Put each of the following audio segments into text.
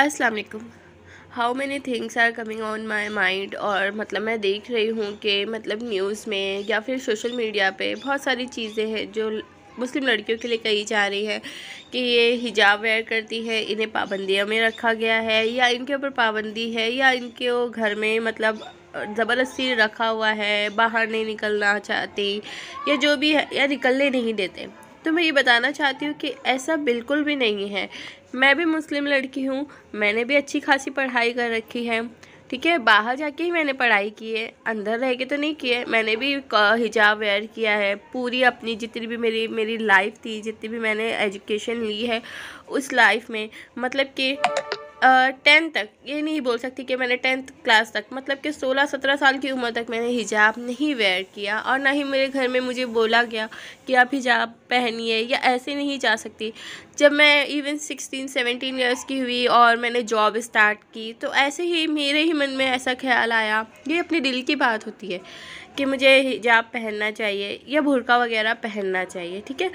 Aslam how many things are coming on my mind और मतलब मैं देख रही हूँ कि मतलब न्यूज़ में या फिर सोशल मीडिया पे बहुत सारी चीज़ें हैं जो मुस्लिम लड़कियों के लिए कही जा रही है कि ये हिजाब वेयर करती है इन्हें पाबंदियों में रखा गया है या इनके ऊपर पाबंदी है या इनके घर में मतलब ज़बरदस्ती रखा हुआ है बाहर नहीं निकलना चाहती या जो भी है या निकलने नहीं देते तो मैं ये बताना चाहती हूँ कि ऐसा बिल्कुल भी नहीं है मैं भी मुस्लिम लड़की हूँ मैंने भी अच्छी खासी पढ़ाई कर रखी है ठीक है बाहर जाके ही मैंने पढ़ाई की है अंदर रह के तो नहीं किए मैंने भी हिजाब वेयर किया है पूरी अपनी जितनी भी मेरी मेरी लाइफ थी जितनी भी मैंने एजुकेशन ली है उस लाइफ में मतलब कि टेंथ तक ये नहीं बोल सकती कि मैंने टेंथ क्लास तक मतलब कि सोलह सत्रह साल की उम्र तक मैंने हिजाब नहीं वेयर किया और ना ही मेरे घर में मुझे बोला गया कि आप हिजाब पहनिए या ऐसे नहीं जा सकती जब मैं इवन सिक्सटीन सेवेंटीन ईयर्स की हुई और मैंने जॉब स्टार्ट की तो ऐसे ही मेरे ही मन में ऐसा ख्याल आया ये अपने दिल की बात होती है कि मुझे हिजाब पहनना चाहिए या भुरका वगैरह पहनना चाहिए ठीक है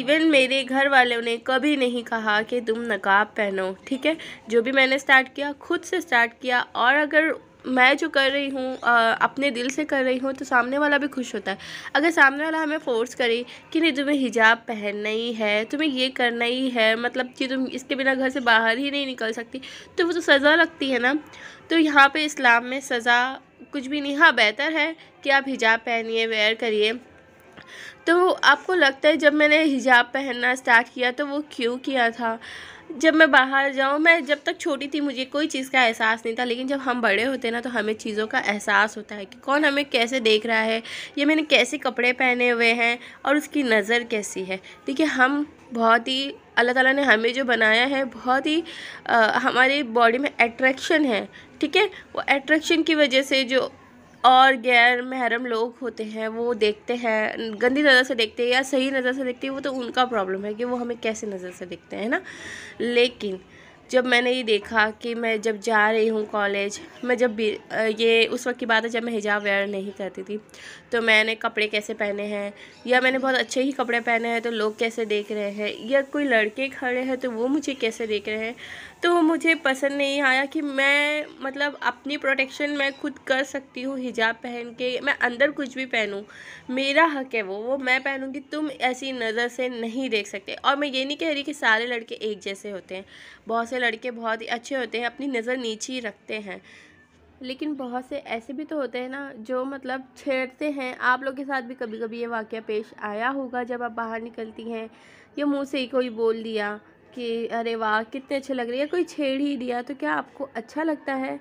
इवन मेरे घर वालों ने कभी नहीं कहा कि तुम नकाब पहनो ठीक है जो भी मैंने स्टार्ट किया खुद से स्टार्ट किया और अगर मैं जो कर रही हूँ अपने दिल से कर रही हूँ तो सामने वाला भी खुश होता है अगर सामने वाला हमें फ़ोर्स करे कि नहीं तुम्हें हिजाब पहनना ही है तुम्हें ये करना ही है मतलब कि तुम इसके बिना घर से बाहर ही नहीं निकल सकती तो वो तो सज़ा लगती है ना तो यहाँ पे इस्लाम में सज़ा कुछ भी नहीं हाँ बेहतर है कि आप हिजाब पहनिए वेयर करिए तो आपको लगता है जब मैंने हिजाब पहनना स्टार्ट किया तो वो क्यों किया था जब मैं बाहर जाऊँ मैं जब तक छोटी थी मुझे कोई चीज़ का एहसास नहीं था लेकिन जब हम बड़े होते ना तो हमें चीज़ों का एहसास होता है कि कौन हमें कैसे देख रहा है ये मैंने कैसे कपड़े पहने हुए हैं और उसकी नज़र कैसी है देखिए हम बहुत ही अल्लाह ताला ने हमें जो बनाया है बहुत ही हमारी बॉडी में अट्रैक्शन है ठीक है वो अट्रैक्शन की वजह से जो और गैर महरम लोग होते हैं वो देखते हैं गंदी नज़र से देखते हैं या सही नज़र से देखते हैं वो तो उनका प्रॉब्लम है कि वो हमें कैसे नज़र से देखते हैं ना लेकिन जब मैंने ये देखा कि मैं जब जा रही हूँ कॉलेज मैं जब ये उस वक्त की बात है जब मैं हिजाब वेयर नहीं करती थी तो मैंने कपड़े कैसे पहने हैं या मैंने बहुत अच्छे ही कपड़े पहने हैं तो लोग कैसे देख रहे हैं या कोई लड़के खड़े हैं तो वो मुझे कैसे देख रहे हैं तो मुझे पसंद नहीं आया कि मैं मतलब अपनी प्रोटेक्शन मैं खुद कर सकती हूँ हिजाब पहन के मैं अंदर कुछ भी पहनूँ मेरा हक है वो वो मैं पहनूँगी तुम ऐसी नज़र से नहीं देख सकते और मैं ये नहीं कह रही कि सारे लड़के एक जैसे होते हैं बहुत से लड़के बहुत ही अच्छे होते हैं अपनी नज़र नीचे ही रखते हैं लेकिन बहुत से ऐसे भी तो होते हैं ना जो मतलब छेड़ते हैं आप लोग के साथ भी कभी कभी ये वाक्य पेश आया होगा जब आप बाहर निकलती हैं या मुँह से ही कोई बोल दिया कि अरे वाह कितने अच्छे लग रहे या कोई छेड़ ही दिया तो क्या आपको अच्छा लगता है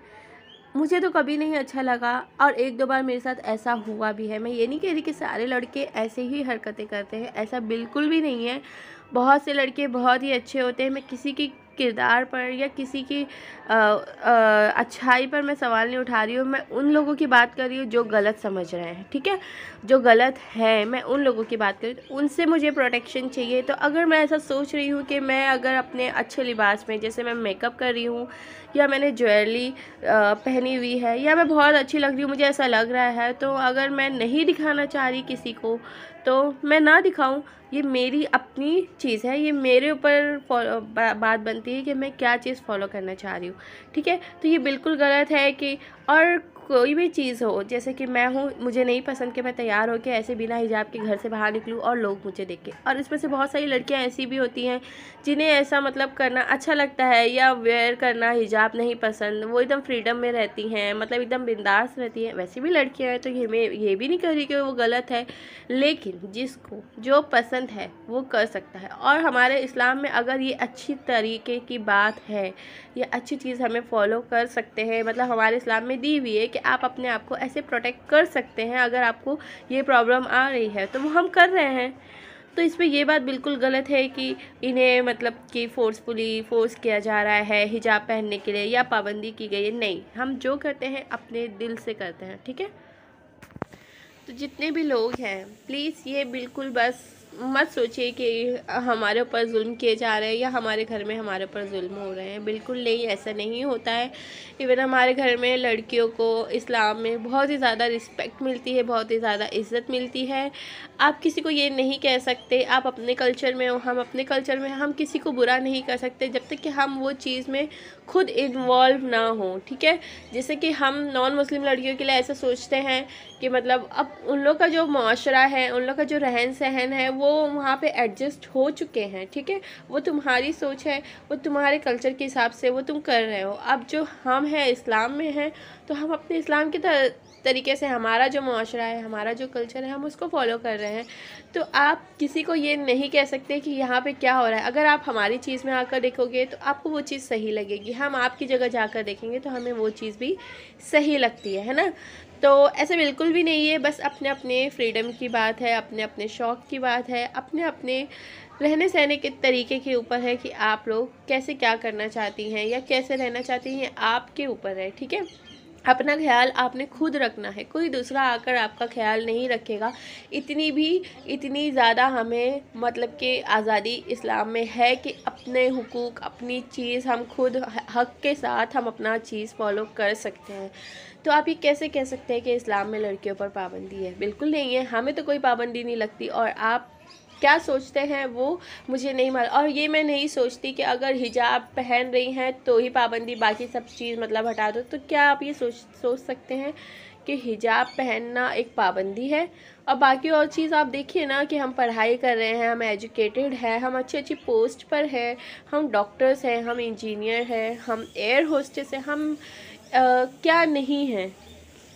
मुझे तो कभी नहीं अच्छा लगा और एक दो बार मेरे साथ ऐसा हुआ भी है मैं ये नहीं कह रही कि सारे लड़के ऐसे ही हरकतें करते हैं ऐसा बिल्कुल भी नहीं है बहुत से लड़के बहुत ही अच्छे होते हैं मैं किसी की किरदार पर या किसी की आ, आ, अच्छाई पर मैं सवाल नहीं उठा रही हूँ मैं उन लोगों की बात कर रही हूँ जो गलत समझ रहे हैं ठीक है जो गलत है मैं उन लोगों की बात कर रही हूँ उनसे मुझे प्रोटेक्शन चाहिए तो अगर मैं ऐसा सोच रही हूँ कि मैं अगर अपने अच्छे लिबास में जैसे मैं मेकअप कर रही हूँ या मैंने ज्वेलरी पहनी हुई है या मैं बहुत अच्छी लग रही हूँ मुझे ऐसा लग रहा है तो अगर मैं नहीं दिखाना चाह रही किसी को तो मैं ना दिखाऊँ ये मेरी अपनी चीज़ है ये मेरे ऊपर बात बनती मिलती है कि मैं क्या चीज़ फॉलो करना चाह रही हूँ ठीक है तो ये बिल्कुल गलत है कि और कोई भी चीज़ हो जैसे कि मैं हूँ मुझे नहीं पसंद कि मैं तैयार होकर ऐसे बिना हिजाब के घर से बाहर निकलूँ और लोग मुझे देखें और इसमें से बहुत सारी लड़कियाँ ऐसी भी होती हैं जिन्हें ऐसा मतलब करना अच्छा लगता है या वेयर करना हिजाब नहीं पसंद वो एकदम फ्रीडम में रहती हैं मतलब एकदम बिंदास रहती हैं वैसे भी लड़कियाँ हैं तो ये मैं ये भी नहीं कह रही कि वो गलत है लेकिन जिसको जो पसंद है वो कर सकता है और हमारे इस्लाम में अगर ये अच्छी तरीके की बात है या अच्छी चीज़ हमें फॉलो कर सकते हैं मतलब हमारे इस्लाम में दी हुई है कि आप अपने आप को ऐसे प्रोटेक्ट कर सकते हैं अगर आपको ये प्रॉब्लम आ रही है तो वो हम कर रहे हैं तो इसमें यह बात बिल्कुल गलत है कि इन्हें मतलब कि फोर्सफुली फोर्स किया जा रहा है हिजाब पहनने के लिए या पाबंदी की गई है नहीं हम जो करते हैं अपने दिल से करते हैं ठीक है तो जितने भी लोग हैं प्लीज़ ये बिल्कुल बस मत सोचिए कि हमारे ऊपर जुल्म किए जा रहे हैं या हमारे घर में हमारे ऊपर जुल्म हो रहे हैं बिल्कुल नहीं ऐसा नहीं होता है इवन हमारे घर में लड़कियों को इस्लाम में बहुत ही ज़्यादा रिस्पेक्ट मिलती है बहुत ही ज़्यादा इज़्ज़त मिलती है आप किसी को ये नहीं कह सकते आप अपने कल्चर में हो हम अपने कल्चर में हम किसी को बुरा नहीं कर सकते जब तक कि हम वो चीज़ में खुद इन्वॉल्व ना हो ठीक है जैसे कि हम नॉन मुस्लिम लड़कियों के लिए ऐसा सोचते हैं कि मतलब अब उन लोग का जो माशरा है उन लोग का जो रहन सहन है वो वो वहाँ पे एडजस्ट हो चुके हैं ठीक है वो तुम्हारी सोच है वो तुम्हारे कल्चर के हिसाब से वो तुम कर रहे हो अब जो हम हैं इस्लाम में हैं तो हम अपने इस्लाम के तरीके से हमारा जो माशरा है हमारा जो कल्चर है हम उसको फॉलो कर रहे हैं तो आप किसी को ये नहीं कह सकते कि यहाँ पे क्या हो रहा है अगर आप हमारी चीज़ में आकर देखोगे तो आपको वो चीज़ सही लगेगी हम आपकी जगह जाकर देखेंगे तो हमें वो चीज़ भी सही लगती है है ना तो ऐसे बिल्कुल भी नहीं है बस अपने अपने फ्रीडम की बात है अपने अपने शौक़ की बात है अपने अपने रहने सहने के तरीके के ऊपर है कि आप लोग कैसे क्या करना चाहती हैं या कैसे रहना चाहती हैं आपके ऊपर है ठीक है अपना ख्याल आपने खुद रखना है कोई दूसरा आकर आपका ख्याल नहीं रखेगा इतनी भी इतनी ज़्यादा हमें मतलब कि आज़ादी इस्लाम में है कि अपने हुकूक अपनी चीज़ हम खुद हक के साथ हम अपना चीज़ फॉलो कर सकते हैं तो आप ये कैसे कह सकते हैं कि इस्लाम में लड़कियों पर पाबंदी है बिल्कुल नहीं है हमें तो कोई पाबंदी नहीं लगती और आप क्या सोचते हैं वो मुझे नहीं मालूम और ये मैं नहीं सोचती कि अगर हिजाब पहन रही हैं तो ही पाबंदी बाकी सब चीज़ मतलब हटा दो तो क्या आप ये सोच सोच सकते हैं कि हिजाब पहनना एक पाबंदी है और बाकी और चीज़ आप देखिए ना कि हम पढ़ाई कर रहे हैं हम एजुकेटेड हैं हम अच्छी अच्छी पोस्ट पर हैं हम डॉक्टर्स हैं हम इंजीनियर हैं हम एयर होस्टेस हैं हम आ, क्या नहीं हैं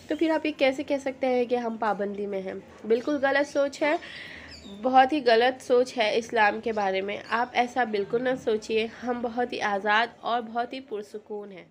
तो फिर आप ये कैसे कह सकते हैं कि हम पाबंदी में हैं बिल्कुल गलत सोच है बहुत ही गलत सोच है इस्लाम के बारे में आप ऐसा बिल्कुल ना सोचिए हम बहुत ही आज़ाद और बहुत ही पुरसकून हैं